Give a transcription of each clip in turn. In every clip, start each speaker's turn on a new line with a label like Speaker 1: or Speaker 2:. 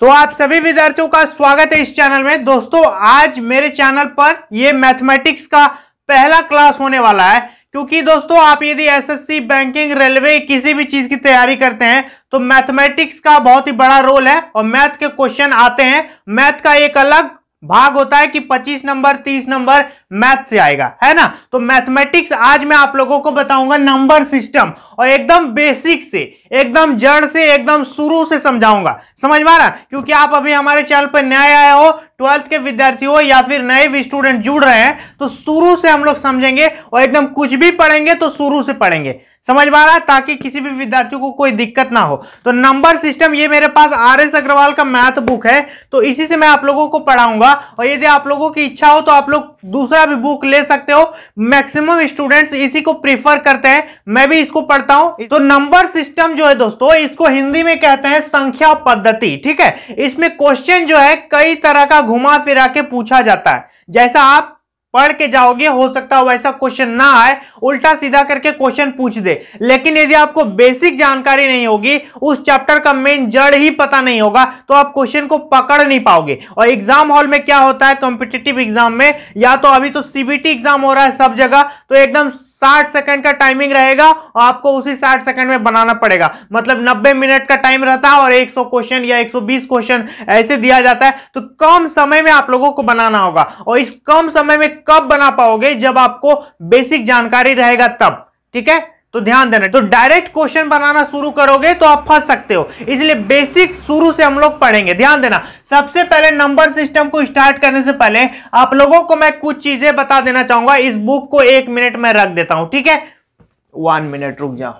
Speaker 1: तो आप सभी विद्यार्थियों का स्वागत है इस चैनल में दोस्तों आज मेरे चैनल पर यह मैथमेटिक्स का पहला क्लास होने वाला है क्योंकि दोस्तों आप यदि एसएससी बैंकिंग रेलवे किसी भी चीज की तैयारी करते हैं तो मैथमेटिक्स का बहुत ही बड़ा रोल है और मैथ के क्वेश्चन आते हैं मैथ का एक अलग भाग होता है कि 25 नंबर 30 नंबर मैथ से आएगा है ना तो मैथमेटिक्स आज मैं आप लोगों को बताऊंगा नंबर सिस्टम और एकदम बेसिक से एकदम जड़ से एकदम शुरू से समझाऊंगा समझ में रहा क्योंकि आप अभी हमारे चैनल पर नए आए हो ट्वेल्थ के विद्यार्थी हो या फिर नए भी स्टूडेंट जुड़ रहे हैं तो शुरू से हम लोग समझेंगे और एकदम कुछ भी पढ़ेंगे तो शुरू से पढ़ेंगे समझ में आ रहा ताकि किसी भी विद्यार्थी को कोई दिक्कत ना हो तो नंबर सिस्टम ये मेरे पास आर एस अग्रवाल का मैथ बुक है तो इसी से मैं आप लोगों को पढ़ाऊंगा और यदि आप लोगों की इच्छा हो तो आप लोग दूसरा भी बुक ले सकते हो मैक्सिमम स्टूडेंट्स इसी को प्रीफर करते हैं मैं भी इसको पढ़ करता हूं तो नंबर सिस्टम जो है दोस्तों इसको हिंदी में कहते हैं संख्या पद्धति ठीक है इसमें क्वेश्चन जो है कई तरह का घुमा फिरा के पूछा जाता है जैसा आप पढ़ के जाओगे हो सकता है वैसा क्वेश्चन ना आए उल्टा सीधा करके क्वेश्चन पूछ दे लेकिन यदि आपको बेसिक जानकारी नहीं होगी उस चैप्टर का मेन जड़ ही पता नहीं होगा तो आप क्वेश्चन को पकड़ नहीं पाओगे और एग्जाम हॉल में क्या होता है कॉम्पिटेटिव एग्जाम में या तो अभी तो सीबीटी एग्जाम हो रहा है सब जगह तो एकदम साठ सेकंड का टाइमिंग रहेगा और आपको उसी साठ सेकंड में बनाना पड़ेगा मतलब नब्बे मिनट का टाइम रहता है और एक क्वेश्चन या एक क्वेश्चन ऐसे दिया जाता है तो कम समय में आप लोगों को बनाना होगा और इस कम समय में कब बना पाओगे जब आपको बेसिक जानकारी रहेगा तब ठीक है तो ध्यान देना तो डायरेक्ट क्वेश्चन बनाना शुरू करोगे तो आप फंस सकते हो इसलिए बेसिक शुरू से हम लोग पढ़ेंगे ध्यान देना सबसे पहले नंबर सिस्टम को स्टार्ट करने से पहले आप लोगों को मैं कुछ चीजें बता देना चाहूंगा इस बुक को एक मिनट में रख देता हूं ठीक है वन मिनट रुक जाओ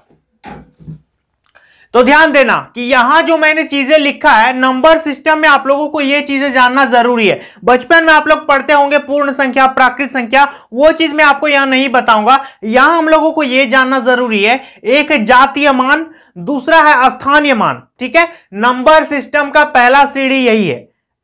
Speaker 1: तो ध्यान देना कि यहां जो मैंने चीजें लिखा है नंबर सिस्टम में आप लोगों को ये चीजें जानना जरूरी है बचपन में आप लोग पढ़ते होंगे पूर्ण संख्या प्राकृत संख्या वो चीज मैं आपको यहां नहीं बताऊंगा यहां हम लोगों को ये जानना जरूरी है एक जातीय मान दूसरा है स्थानीय मान ठीक है नंबर सिस्टम का पहला सीढ़ी यही है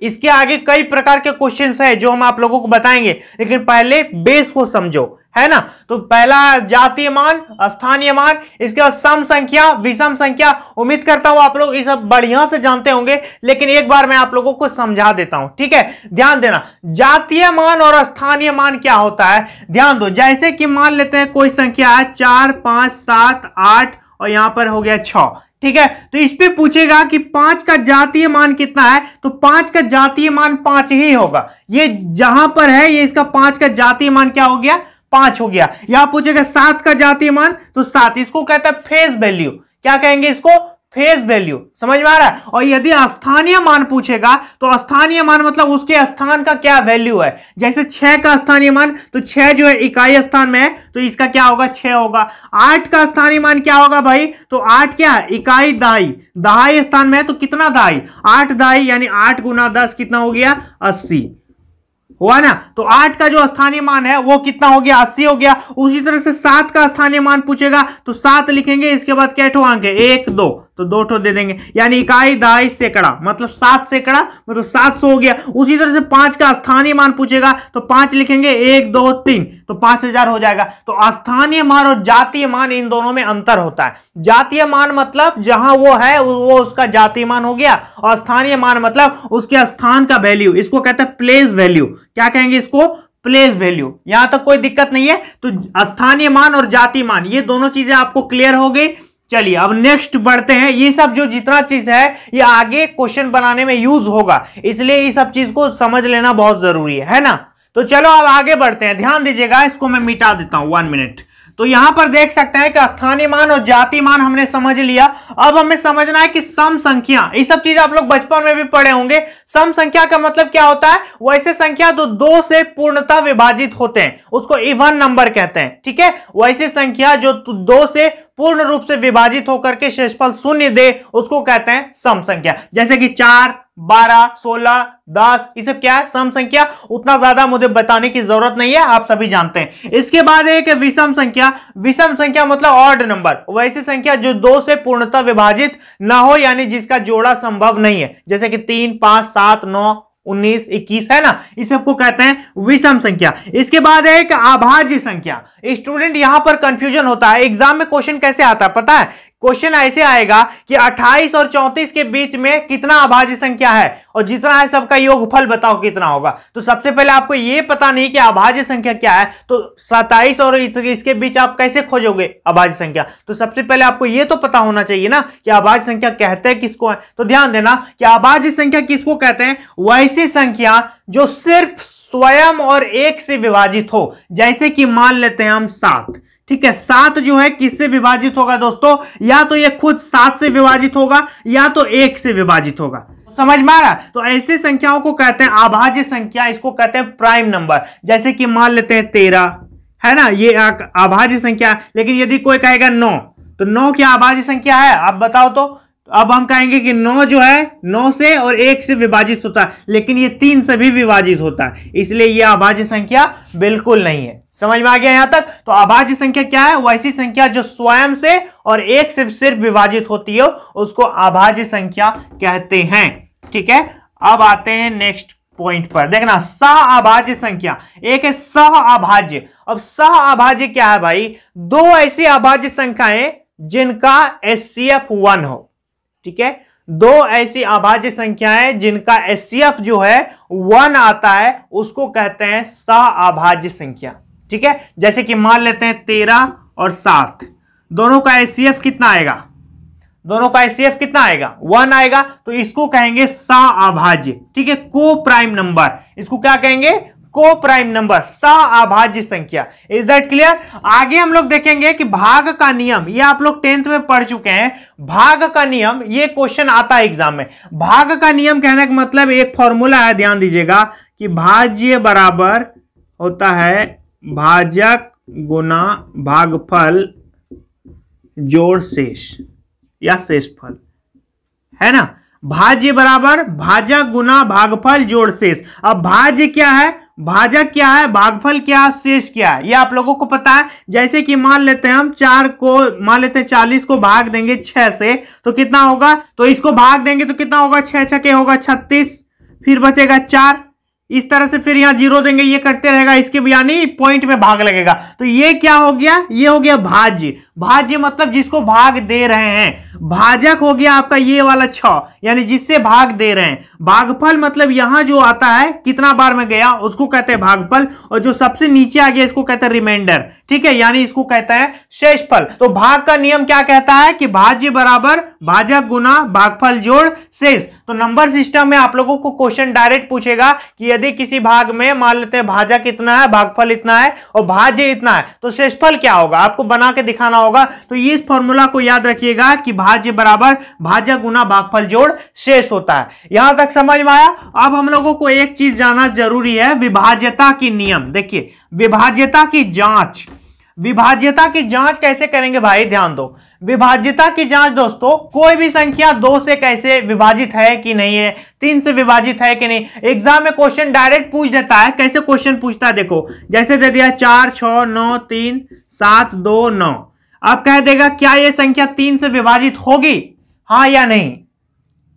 Speaker 1: इसके आगे कई प्रकार के क्वेश्चंस हैं जो हम आप लोगों को बताएंगे लेकिन पहले बेस को समझो है ना तो पहला जातीय मान स्थानीय मान इसके बाद सम संख्या विषम संख्या उम्मीद करता हूं आप लोग ये सब बढ़िया से जानते होंगे लेकिन एक बार मैं आप लोगों को समझा देता हूं ठीक है ध्यान देना जातीय मान और स्थानीय मान क्या होता है ध्यान दो जैसे कि मान लेते हैं कोई संख्या है चार पांच सात आठ और यहां पर हो गया छ ठीक है तो इस पे पूछेगा कि पांच का जातीय मान कितना है तो पांच का जातीय मान पांच ही होगा ये जहां पर है ये इसका पांच का जातीय मान क्या हो गया पांच हो गया या पूछेगा सात का जातीय मान तो सात इसको कहता है फेस वैल्यू क्या कहेंगे इसको फेस वैल्यू समझ में आ रहा है और यदि स्थानीय मान पूछेगा तो स्थानीय मान मतलब उसके स्थान का क्या वैल्यू है जैसे छह का स्थानीय मान तो छह जो है इकाई स्थान में है तो इसका क्या होगा छह होगा आठ का स्थानीय मान क्या होगा भाई तो आठ क्या है इकाई दहाई दहाई स्थान में है तो कितना दहाई आठ दहाई यानी आठ गुना दस कितना हो गया अस्सी हुआ ना तो आठ का जो स्थानीय मान है वो कितना हो गया अस्सी हो गया उसी तरह से सात का स्थानीय मान पूछेगा तो सात लिखेंगे इसके बाद कैठो अंक है एक दो तो दो ठो दे देंगे यानी इकाई दहाई सैकड़ा मतलब सात सैकड़ा मतलब सात सौ हो गया उसी तरह से पांच का स्थानीय मान पूछेगा तो पांच लिखेंगे एक दो तीन तो पांच हजार हो जाएगा तो स्थानीय मान और जातीय मान इन दोनों में अंतर होता है जातीय मान मतलब जहां वो है वो उसका जातीय मान हो गया और स्थानीय मान मतलब उसके स्थान का वैल्यू इसको कहते हैं प्लेस वैल्यू क्या कहेंगे इसको प्लेस वैल्यू यहां तक कोई दिक्कत नहीं है तो स्थानीय मान और जाति मान ये दोनों चीजें आपको क्लियर हो गई चलिए अब नेक्स्ट बढ़ते हैं ये सब जो जितना चीज है ये आगे क्वेश्चन बनाने में यूज होगा इसलिए ये सब चीज को समझ लेना बहुत जरूरी है है ना तो चलो अब आगे बढ़ते हैं ध्यान दीजिएगा इसको मैं मिटा देता हूं वन मिनट तो यहां पर देख सकते हैं कि स्थानीय मान और जाति मान हमने समझ लिया अब हमें समझना है कि सम संख्या ये सब चीज आप लोग बचपन में भी पढ़े होंगे सम संख्या का मतलब क्या होता है वैसे संख्या जो तो दो, दो से पूर्णता विभाजित होते हैं उसको इवन नंबर कहते हैं ठीक है वैसे संख्या जो दो से पूर्ण रूप से विभाजित होकर के शेषफल शून्य दे उसको कहते हैं सम संख्या जैसे कि चार बारह सोलह दस ये सब क्या है सम संख्या उतना ज्यादा मुझे बताने की जरूरत नहीं है आप सभी जानते हैं इसके बाद एक विषम संख्या विषम संख्या मतलब ऑर्ड नंबर वैसी संख्या जो दो से पूर्णतः विभाजित ना हो यानी जिसका जोड़ा संभव नहीं है जैसे कि तीन पांच सात नौ उन्नीस इक्कीस है ना इस सबको कहते हैं विषम संख्या इसके बाद है एक अभाज्य संख्या स्टूडेंट यहां पर कंफ्यूजन होता है एग्जाम में क्वेश्चन कैसे आता है पता है क्वेश्चन ऐसे आएगा कि 28 और 34 के बीच में कितना अभाज्य संख्या है और जितना है सबका योगफल बताओ कितना होगा तो सबसे पहले आपको यह पता नहीं कि अभाज्य संख्या क्या है तो 27 और इसके बीच आप कैसे खोजोगे अभाज्य संख्या तो सबसे पहले आपको यह तो पता होना चाहिए ना कि अभाज्य संख्या कहते हैं किसको है तो ध्यान देना कि अभाज्य संख्या किसको कहते हैं वैसी संख्या जो सिर्फ स्वयं और एक से विभाजित हो जैसे कि मान लेते हैं हम सात ठीक है सात जो है किससे विभाजित होगा दोस्तों या तो ये खुद सात से विभाजित होगा या तो एक से विभाजित होगा समझ में आ रहा तो ऐसे संख्याओं को कहते हैं आभाज्य संख्या इसको कहते हैं प्राइम नंबर जैसे कि मान लेते हैं तेरह है ना ये आभाज्य संख्या लेकिन यदि कोई कहेगा नौ तो नौ क्या आभाज्य संख्या है आप बताओ तो अब हम कहेंगे कि नौ जो है नौ से और एक से विभाजित होता है लेकिन ये तीन से भी विभाजित होता है इसलिए ये आभाज्य संख्या बिल्कुल नहीं है समझ में आ गया यहां तक तो अभाज्य संख्या क्या है वह ऐसी संख्या जो स्वयं से और एक से सिर्फ विभाजित होती हो उसको अभाज्य संख्या कहते हैं ठीक है अब आते हैं नेक्स्ट पॉइंट पर देखना सह अभाज्य संख्या एक है सह अभाज्य अब सह अभाज्य क्या है भाई दो ऐसी अभाज्य संख्याएं जिनका एस सी वन हो ठीक है दो ऐसी अभाज्य संख्याएं जिनका एस जो है वन आता है उसको कहते हैं सह अभाज्य संख्या ठीक है जैसे कि मान लेते हैं तेरह और सात दोनों का एसीएफ कितना आएगा दोनों का एसीएफ कितना आएगा वन आएगा तो इसको कहेंगे सा अभाज्य ठीक है को प्राइम नंबर इसको क्या कहेंगे को प्राइम नंबर सा अभाज्य संख्या इज दैट क्लियर आगे हम लोग देखेंगे कि भाग का नियम ये आप लोग टेंथ में पढ़ चुके हैं भाग का नियम ये क्वेश्चन आता है एग्जाम में भाग का नियम कहने का मतलब एक फॉर्मूला है ध्यान दीजिएगा कि भाज्य बराबर होता है भाजक गुना भागफल जोड़ शेष या शेषफल है ना भाज्य बराबर भाजक गुना भागफल जोड़ शेष अब भाज्य क्या है भाजक क्या है भागफल क्या है शेष क्या है ये आप लोगों को पता है जैसे कि मान लेते हैं हम चार को मान लेते हैं चालीस को भाग देंगे छह से तो कितना होगा तो इसको भाग देंगे तो कितना होगा छह छके होगा छत्तीस फिर बचेगा चार इस तरह से फिर यहाँ जीरो देंगे ये कटते रहेगा इसके यानी पॉइंट में भाग लगेगा तो ये क्या हो गया ये हो गया भाज्य भाज्य मतलब जिसको भाग दे रहे हैं भाजक हो गया आपका ये वाला छ यानी जिससे भाग दे रहे हैं भागफल मतलब यहां जो आता है कितना बार में गया उसको कहते हैं भागफल और जो सबसे नीचे आ गया इसको कहते हैं रिमाइंडर ठीक है यानी इसको कहते हैं शेषफल तो भाग का नियम क्या कहता है कि भाज्य बराबर भाजक गुना भागफल जोड़ शेष तो नंबर सिस्टम में आप लोगों को क्वेश्चन डायरेक्ट पूछेगा कि यदि किसी भाग में मान लेते हैं भाजा कितना है भागफल इतना है और भाज्य इतना है तो शेषफल क्या होगा आपको बना के दिखाना होगा तो इस फॉर्मूला को याद रखिएगा कि भाज्य बराबर भाजा गुना भागफल जोड़ शेष होता है यहां तक समझ में आया अब हम लोगों को एक चीज जानना जरूरी है विभाज्यता की नियम देखिए विभाज्यता की जांच विभाज्यता की जांच कैसे करेंगे भाई ध्यान दो विभाज्यता की जांच दोस्तों कोई भी संख्या दो से कैसे विभाजित है कि नहीं है तीन से विभाजित है कि नहीं एग्जाम में क्वेश्चन डायरेक्ट पूछ देता है कैसे क्वेश्चन पूछता है देखो जैसे दे दिया चार छ नौ तीन सात दो नौ अब कह देगा क्या यह संख्या तीन से विभाजित होगी हाँ या नहीं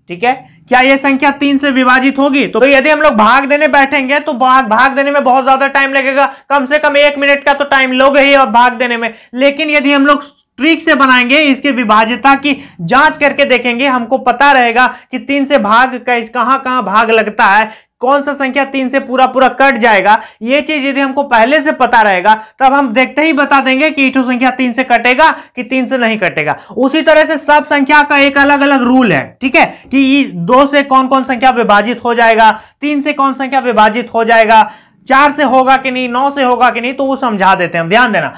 Speaker 1: ठीक है क्या यह संख्या तीन से विभाजित होगी तो, यदि हम लोग भाग देने बैठेंगे तो भाग भाग देने में बहुत ज्यादा टाइम लगेगा कम से कम एक मिनट का तो टाइम लोगे ही भाग देने में लेकिन यदि हम लोग ट्रिक से बनाएंगे इसके विभाजिता की जांच करके देखेंगे हमको पता रहेगा कि तीन से भाग कैसे कहाँ कहाँ भाग लगता है कौन सा संख्या तीन से पूरा पूरा कट जाएगा ये चीज यदि हमको पहले से पता रहेगा तब हम देखते ही बता देंगे कि इठू संख्या तीन से कटेगा कि तीन से नहीं कटेगा उसी तरह से सब संख्या का एक अलग अलग रूल है ठीक है कि दो से कौन कौन संख्या विभाजित हो जाएगा तीन से कौन संख्या विभाजित हो जाएगा चार से होगा कि नहीं नौ से होगा कि नहीं तो वो समझा देते हैं ध्यान देना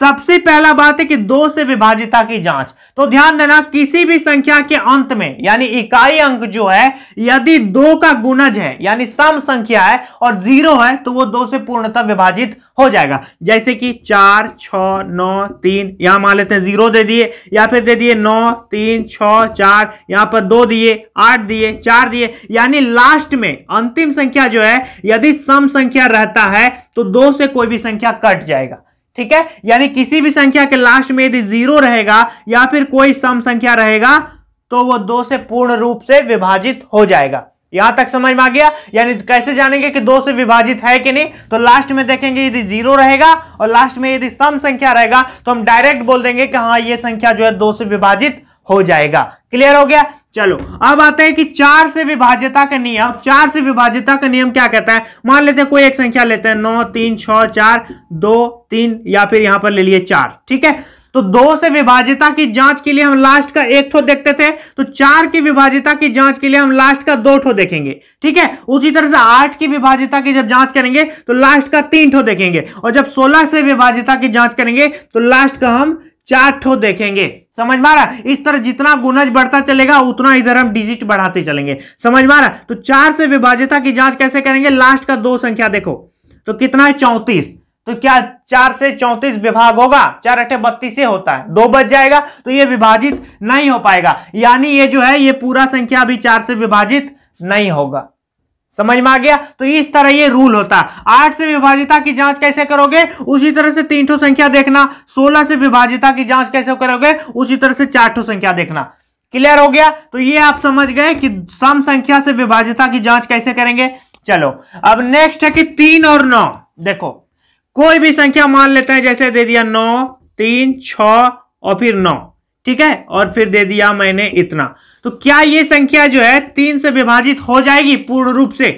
Speaker 1: सबसे पहला बात है कि दो से विभाजिता की जांच तो ध्यान देना किसी भी संख्या के अंत में यानी इकाई अंक जो है यदि दो का गुणज है यानी सम संख्या है और जीरो है तो वो दो से पूर्णतः विभाजित हो जाएगा जैसे कि चार छ नौ तीन यहां मान लेते हैं जीरो दे दिए या फिर दे दिए नौ तीन छ चार यहां पर दो दिए आठ दिए चार दिए यानी लास्ट में अंतिम संख्या जो है यदि सम संख्या रहता है तो दो से कोई भी संख्या कट जाएगा ठीक है यानी किसी भी संख्या के लास्ट में यदि जीरो रहेगा या फिर कोई सम संख्या रहेगा तो वो दो से पूर्ण रूप से विभाजित हो जाएगा यहां तक समझ में आ गया यानी कैसे जानेंगे कि दो से विभाजित है कि नहीं तो लास्ट में देखेंगे यदि जीरो रहेगा और लास्ट में यदि सम संख्या रहेगा तो हम डायरेक्ट बोल देंगे कि हाँ ये संख्या जो है दो से विभाजित हो जाएगा क्लियर हो गया चलो अब आते हैं कि चार से विभाज्यता का नियम चार से विभाज्यता का नियम क्या कहता है मान लेते हैं कोई एक संख्या लेते हैं नौ तीन छ चार दो तीन या फिर यहां पर ले लिए चार ठीक है तो दो से विभाज्यता की जांच के लिए हम लास्ट का एक ठो देखते थे तो चार की विभाज्यता की जांच के लिए हम लास्ट का दो ठो देखेंगे ठीक है उसी तरह से आठ की विभाज्यता की जब जांच करेंगे तो लास्ट का तीन ठो देखेंगे और जब सोलह से विभाज्यता की जांच करेंगे तो लास्ट का हम चार ठो देखेंगे समझ मारा इस तरह जितना गुणज बढ़ता चलेगा उतना इधर हम डिजिट बढ़ाते चलेंगे समझ मारा तो चार से विभाजिता की जांच कैसे करेंगे लास्ट का दो संख्या देखो तो कितना है चौंतीस तो क्या चार से चौंतीस विभाग होगा चार अठे बत्तीस से होता है दो बच जाएगा तो ये विभाजित नहीं हो पाएगा यानी ये जो है ये पूरा संख्या भी चार से विभाजित नहीं होगा समझ में आ गया तो इस तरह ये रूल होता है आठ से विभाजिता की जांच कैसे करोगे उसी तरह से तीन ठो संख्या देखना सोलह से विभाजिता की जांच कैसे करोगे उसी तरह से चार ठो संख्या देखना क्लियर हो गया तो ये आप समझ गए कि सम संख्या से विभाजिता की जांच कैसे करेंगे चलो अब नेक्स्ट है कि तीन और नौ देखो कोई भी संख्या मान लेते हैं जैसे दे दिया नौ तीन छ और फिर नौ ठीक है और फिर दे दिया मैंने इतना तो क्या ये संख्या जो है तीन से विभाजित हो जाएगी पूर्ण रूप से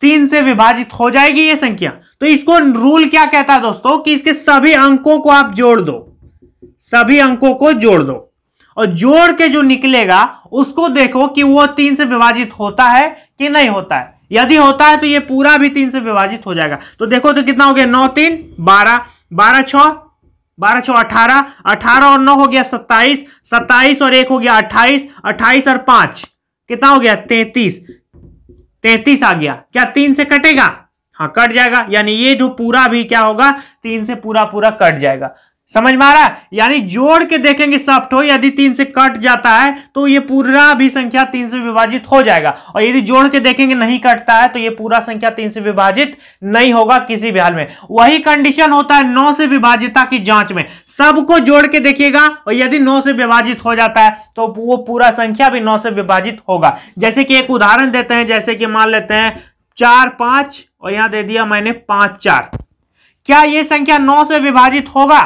Speaker 1: तीन से विभाजित हो जाएगी ये संख्या तो इसको रूल क्या कहता है दोस्तों कि इसके सभी अंकों को आप जोड़ दो सभी अंकों को जोड़ दो और जोड़ के जो निकलेगा उसको देखो कि वो तीन से विभाजित होता है कि नहीं होता है यदि होता है तो ये पूरा भी तीन से विभाजित हो जाएगा तो देखो तो कितना हो गया नौ तीन बारह बारह छह बारह छो अठारह अठारह और नौ हो गया सत्ताईस सत्ताईस और एक हो गया अट्ठाईस अट्ठाईस और पांच कितना हो गया तैतीस तैतीस आ गया क्या तीन से कटेगा हाँ कट जाएगा यानी ये जो पूरा भी क्या होगा तीन से पूरा पूरा कट जाएगा समझ में आ रहा है यानी जोड़ के देखेंगे सप्ट हो यदि तीन से कट जाता है तो ये पूरा भी संख्या तीन से विभाजित हो जाएगा और यदि जोड़ के देखेंगे नहीं कटता है तो ये पूरा संख्या तीन से विभाजित नहीं होगा किसी भी हाल में वही कंडीशन होता है नौ से विभाजिता की जांच में सबको जोड़ के देखिएगा और यदि नौ से विभाजित हो जाता है तो वो पूरा संख्या भी नौ से विभाजित होगा जैसे कि एक उदाहरण देते हैं जैसे कि मान लेते हैं चार पांच और यहां दे दिया मैंने पांच चार क्या यह संख्या नौ से विभाजित होगा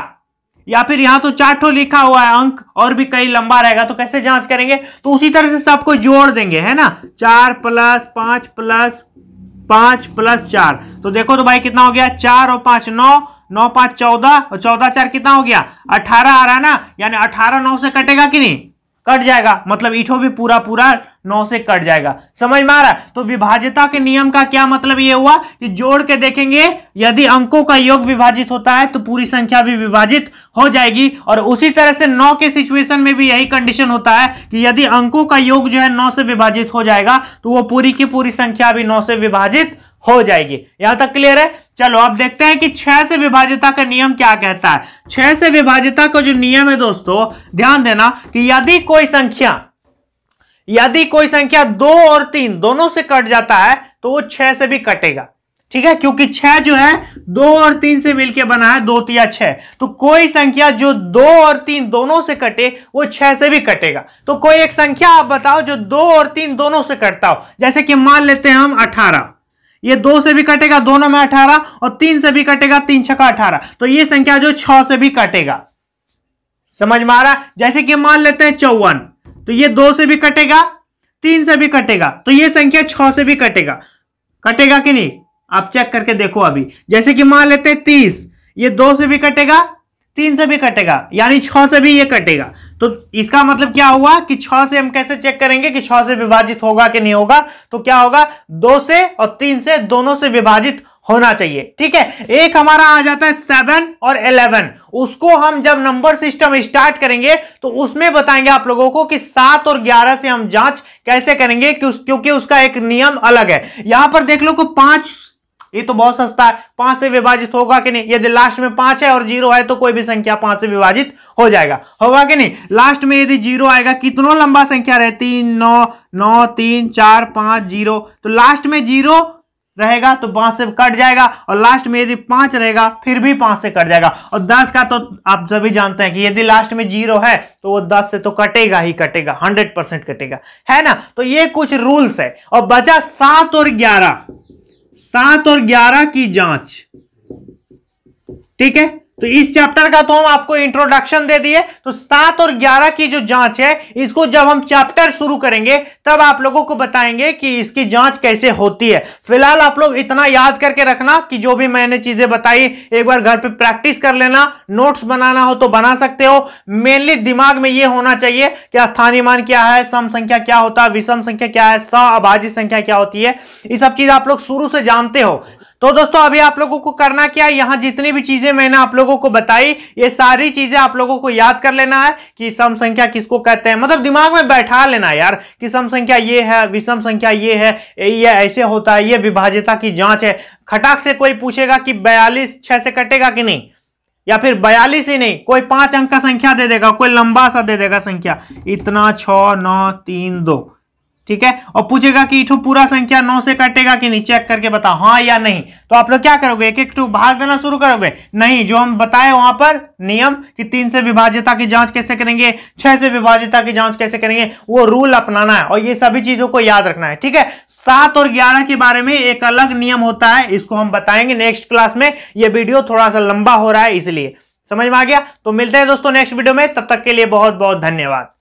Speaker 1: या फिर यहां तो चार ठो लिखा हुआ है अंक और भी कई लंबा रहेगा तो कैसे जांच करेंगे तो उसी तरह से सबको जोड़ देंगे है ना चार प्लस पांच प्लस पांच प्लस चार तो देखो तो भाई कितना हो गया चार और पांच नौ नौ पांच चौदह और चौदह चार कितना हो गया अठारह आ रहा है ना यानी अठारह नौ से कटेगा कि नहीं कट जाएगा मतलब ईठो भी पूरा पूरा नौ से कट जाएगा समझ में आ रहा है तो विभाज्यता के नियम का क्या मतलब ये हुआ कि जोड़ के देखेंगे यदि अंकों का योग विभाजित होता है तो पूरी संख्या भी विभाजित हो जाएगी और उसी तरह से नौ के सिचुएशन में भी यही कंडीशन होता है कि यदि अंकों का योग जो है नौ से विभाजित हो जाएगा तो वो पूरी की पूरी संख्या भी नौ से विभाजित हो जाएगी यहां तक क्लियर है चलो अब देखते हैं कि छह से विभाजिता का नियम क्या कहता है छह से विभाजिता का जो नियम है दोस्तों ध्यान देना कि यदि कोई संख्या यदि कोई संख्या दो और तीन दोनों से कट जाता है तो वो छह से भी कटेगा ठीक है क्योंकि छह जो है दो और तीन से मिलकर बना है दो तिया छह तो कोई संख्या जो दो और तीन दोनों से कटे वो छह से भी कटेगा तो कोई एक संख्या आप बताओ जो दो और तीन दोनों से कटता हो जैसे कि मान लेते हैं हम अठारह ये दो से भी कटेगा दोनों में अठारह और तीन से भी कटेगा तीन छका अठारह तो ये संख्या जो छह से भी कटेगा समझ में आ रहा जैसे कि मान लेते हैं चौवन तो ये दो से भी कटेगा तीन से भी कटेगा तो ये संख्या छ से भी कटेगा कटेगा कि नहीं आप चेक करके देखो अभी जैसे कि मान लेते हैं तीस ये दो से भी कटेगा तीन से भी कटेगा यानी छ से भी ये कटेगा तो इसका मतलब क्या हुआ कि छ से हम कैसे चेक करेंगे कि छह से विभाजित होगा कि नहीं होगा तो क्या होगा दो से और तीन से दोनों से विभाजित होना चाहिए ठीक है एक हमारा आ जाता है सेवन और इलेवन उसको हम जब नंबर सिस्टम स्टार्ट करेंगे तो उसमें बताएंगे आप लोगों को कि सात और ग्यारह से हम जांच कैसे करेंगे क्योंकि उसका एक नियम अलग है यहां पर देख लो कि पांच ये तो बहुत सस्ता है पांच से विभाजित होगा कि नहीं यदि लास्ट में पांच है और जीरो है तो कोई भी संख्या पांच से विभाजित हो जाएगा होगा कि नहीं लास्ट में यदि जीरो आएगा कितनों लंबा संख्या रहे तीन नौ नौ तीन चार पांच जीरो तो लास्ट में जीरो रहेगा तो पांच से कट जाएगा और लास्ट में यदि पांच रहेगा फिर भी पांच से कट जाएगा और दस का तो आप सभी जानते हैं कि यदि लास्ट में जीरो है तो वो दस से तो कटेगा ही कटेगा हंड्रेड परसेंट कटेगा है ना तो ये कुछ रूल्स है और बचा सात और ग्यारह सात और ग्यारह की जांच ठीक है तो इस चैप्टर का तो हम आपको इंट्रोडक्शन दे दिए तो सात और ग्यारह की जो जांच है इसको जब हम चैप्टर शुरू करेंगे तब आप लोगों को बताएंगे कि इसकी जांच कैसे होती है फिलहाल आप लोग इतना याद करके रखना कि जो भी मैंने चीजें बताई एक बार घर पे प्रैक्टिस कर लेना नोट्स बनाना हो तो बना सकते हो मेनली दिमाग में यह होना चाहिए कि स्थानीय मान क्या है सम संख्या क्या होता है विषम संख्या क्या है स अभाज्य संख्या क्या होती है ये सब चीज आप लोग शुरू से जानते हो तो दोस्तों अभी आप लोगों को करना क्या है यहाँ जितनी भी चीजें मैंने आप लोगों को बताई ये सारी चीजें आप लोगों को याद कर लेना है कि सम संख्या किसको कहते हैं मतलब दिमाग में बैठा लेना यार कि सम संख्या ये है विषम संख्या ये है ये ऐसे होता है ये विभाजिता की जांच है खटाक से कोई पूछेगा कि बयालीस छह से कटेगा कि नहीं या फिर बयालीस ही नहीं कोई पांच अंक का संख्या दे देगा कोई लंबा सा दे देगा संख्या इतना छ नौ तीन दो ठीक है और पूछेगा कि इठो पूरा संख्या नौ से कटेगा कि नहीं चेक करके बताओ हाँ या नहीं तो आप लोग क्या करोगे एक एक टू भाग देना शुरू करोगे नहीं जो हम बताए वहां पर नियम कि तीन से विभाज्यता की जांच कैसे करेंगे छह से विभाज्यता की जांच कैसे करेंगे वो रूल अपनाना है और ये सभी चीजों को याद रखना है ठीक है सात और ग्यारह के बारे में एक अलग नियम होता है इसको हम बताएंगे नेक्स्ट क्लास में यह वीडियो थोड़ा सा लंबा हो रहा है इसलिए समझ में आ गया तो मिलते हैं दोस्तों नेक्स्ट वीडियो में तब तक के लिए बहुत बहुत धन्यवाद